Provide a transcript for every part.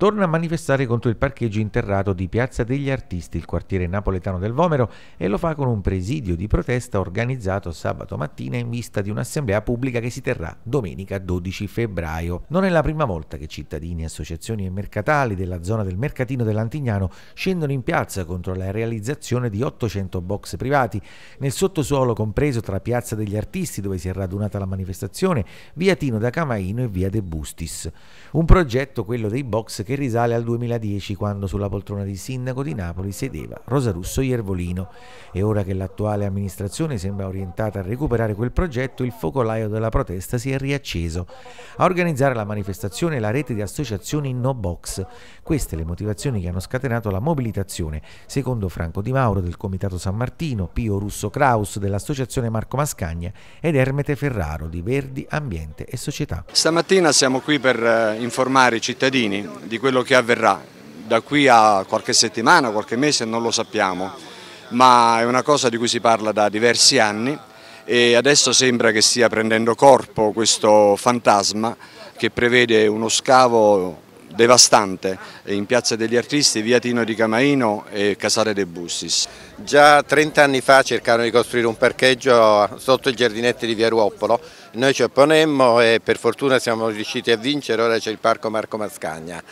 torna a manifestare contro il parcheggio interrato di Piazza degli Artisti, il quartiere napoletano del Vomero, e lo fa con un presidio di protesta organizzato sabato mattina in vista di un'assemblea pubblica che si terrà domenica 12 febbraio. Non è la prima volta che cittadini, associazioni e mercatali della zona del mercatino dell'Antignano scendono in piazza contro la realizzazione di 800 box privati, nel sottosuolo compreso tra Piazza degli Artisti, dove si è radunata la manifestazione, via Tino da Camaino e via De Bustis. Un progetto, quello dei box, che che risale al 2010 quando sulla poltrona di sindaco di Napoli sedeva Rosarusso Iervolino e ora che l'attuale amministrazione sembra orientata a recuperare quel progetto il focolaio della protesta si è riacceso. A organizzare la manifestazione la rete di associazioni No Box. Queste le motivazioni che hanno scatenato la mobilitazione, secondo Franco Di Mauro del Comitato San Martino, Pio Russo Kraus dell'Associazione Marco Mascagna ed Ermete Ferraro di Verdi, Ambiente e Società. Stamattina siamo qui per eh, informare i cittadini di quello che avverrà, da qui a qualche settimana, qualche mese non lo sappiamo, ma è una cosa di cui si parla da diversi anni e adesso sembra che stia prendendo corpo questo fantasma che prevede uno scavo devastante in Piazza degli Artisti, via Tino di Camaino e Casale De Bussis. Già 30 anni fa cercarono di costruire un parcheggio sotto il giardinetto di via Ruoppolo, noi ci opponemmo e per fortuna siamo riusciti a vincere, ora c'è il parco Marco Mascagna.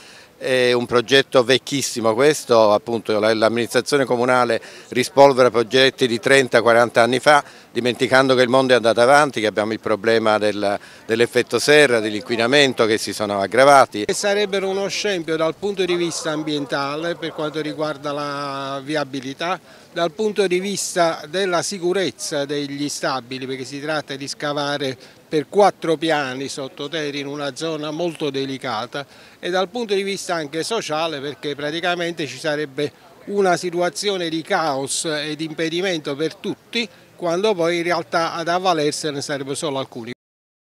È un progetto vecchissimo questo, appunto l'amministrazione comunale rispolvera progetti di 30-40 anni fa, dimenticando che il mondo è andato avanti, che abbiamo il problema del, dell'effetto serra, dell'inquinamento che si sono aggravati. E sarebbero uno scempio dal punto di vista ambientale per quanto riguarda la viabilità, dal punto di vista della sicurezza degli stabili, perché si tratta di scavare per quattro piani sottoterra in una zona molto delicata e dal punto di vista vista anche sociale perché praticamente ci sarebbe una situazione di caos e di impedimento per tutti quando poi in realtà ad avvalersene sarebbero solo alcuni.